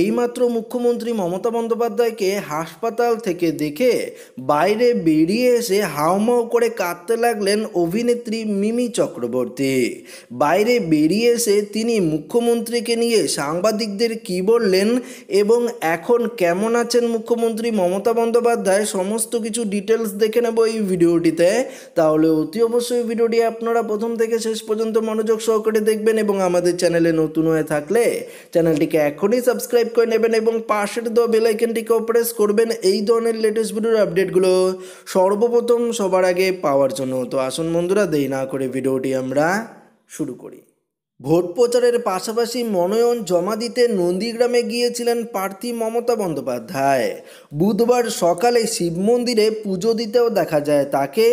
এইমাত্র মুখ্যমন্ত্রী মমতা বন্দ্যোপাধ্যায়কে হাসপাতাল থেকে দেখে বাইরে বেরিয়ে এসে হাওমাও করে কাঁদতে লাগলেন অভিনেত্রী মিমি চক্রবর্তী বাইরে বেরিয়ে এসে তিনি মুখ্যমন্ত্রীকে নিয়ে সাংবাদিকদের কি বললেন এবং এখন কেমন আছেন মুখ্যমন্ত্রী মমতা বন্দ্যোপাধ্যায় সমস্ত কিছু ডিটেলস দেখে নেব এই ভিডিওটিতে তাহলে অতি অবশ্যই ভিডিওটি আপনারা প্রথম থেকে শেষ পর্যন্ত মনোযোগ সহকারে দেখবেন এবং আমাদের চ্যানেলে নতুন হয়ে থাকলে চ্যানেলটিকে এখনই সাবস্ক্রাইব সাবস্ক্রাইব করে নেবেন এবং পাশের দেওয়া বেলাইকেনটিকেও প্রেস করবেন এই ধরনের লেটেস্ট ভিডিওর আপডেটগুলো সর্বপ্রথম সবার আগে পাওয়ার জন্য তো আসুন বন্ধুরা দেরি না করে ভিডিওটি আমরা শুরু করি ভোট প্রচারের পাশাপাশি মনোনয়ন জমা দিতে নন্দীগ্রামে গিয়েছিলেন প্রার্থী মমতা বন্দ্যোপাধ্যায় বুধবার সকালে শিব মন্দিরে পুজো দিতেও দেখা যায় তাকে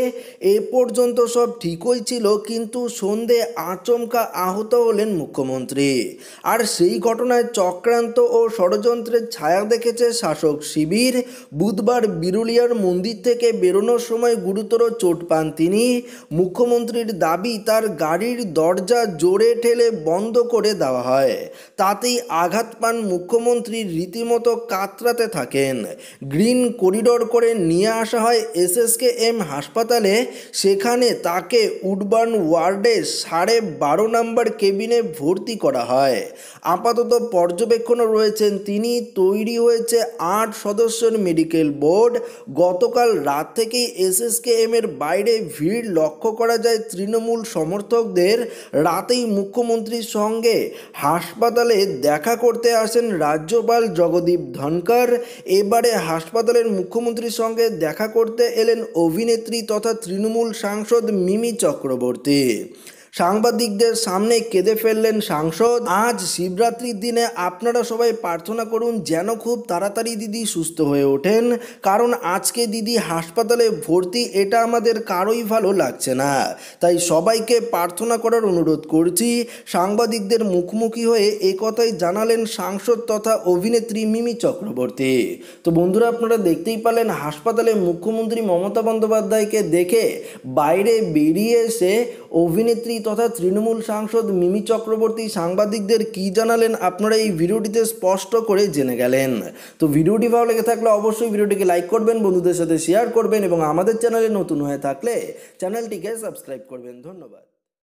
এ পর্যন্ত সব ঠিকই ছিল কিন্তু সন্ধে আচমকা আহত হলেন মুখ্যমন্ত্রী আর সেই ঘটনায় চক্রান্ত ও ষড়যন্ত্রের ছায়া দেখেছে শাসক শিবির বুধবার বিরুলিয়ার মন্দির থেকে বেরোনোর সময় গুরুতর চোট পান তিনি মুখ্যমন্ত্রীর দাবি তার গাড়ির দরজা জোরে ঠেলে ফেলে বন্ধ করে দেওয়া হয় তাতেই আঘাত পান মুখ্যমন্ত্রী রীতিমতো কাতরাতে থাকেন গ্রিন করিডোর করে নিয়ে আসা হয় এসএসকে এম হাসপাতালে সেখানে তাকে উডবার্ন ওয়ার্ডে সাড়ে বারো নম্বর কেবিনে ভর্তি করা হয় আপাতত পর্যবেক্ষণে রয়েছেন তিনি তৈরি হয়েছে আট সদস্যের মেডিকেল বোর্ড গতকাল রাত থেকেই এসএসকে এম এর বাইরে ভিড় লক্ষ্য করা যায় তৃণমূল সমর্থকদের রাতেই মুখ্যমন্ত্রী মুখ্যমন্ত্রীর সঙ্গে হাসপাতালে দেখা করতে আসেন রাজ্যপাল জগদীপ ধনকর এবারে হাসপাতালের মুখ্যমন্ত্রীর সঙ্গে দেখা করতে এলেন অভিনেত্রী তথা তৃণমূল সাংসদ মিমি চক্রবর্তী সাংবাদিকদের সামনে কেঁদে ফেললেন সাংসদ আজ শিবরাত্রির দিনে আপনারা সবাই প্রার্থনা করুন যেন খুব তাড়াতাড়ি দিদি সুস্থ হয়ে ওঠেন কারণ আজকে দিদি হাসপাতালে ভর্তি এটা আমাদের কারোই ভালো লাগছে না তাই সবাইকে প্রার্থনা করার অনুরোধ করছি সাংবাদিকদের মুখোমুখি হয়ে এ কথাই জানালেন সাংসদ তথা অভিনেত্রী মিমি চক্রবর্তী তো বন্ধুরা আপনারা দেখতেই পালেন হাসপাতালে মুখ্যমন্ত্রী মমতা বন্দ্যোপাধ্যায়কে দেখে বাইরে বেরিয়ে এসে অভিনেত্রী তথা তৃণমূল সাংসদ মিমি চক্রবর্তী সাংবাদিকদের কি জানালেন আপনারা এই ভিডিওটিতে স্পষ্ট করে জেনে গেলেন তো ভিডিওটি ভালো লেগে থাকলে অবশ্যই ভিডিওটিকে লাইক করবেন বন্ধুদের সাথে শেয়ার করবেন এবং আমাদের চ্যানেলে নতুন হয়ে থাকলে চ্যানেলটিকে সাবস্ক্রাইব করবেন ধন্যবাদ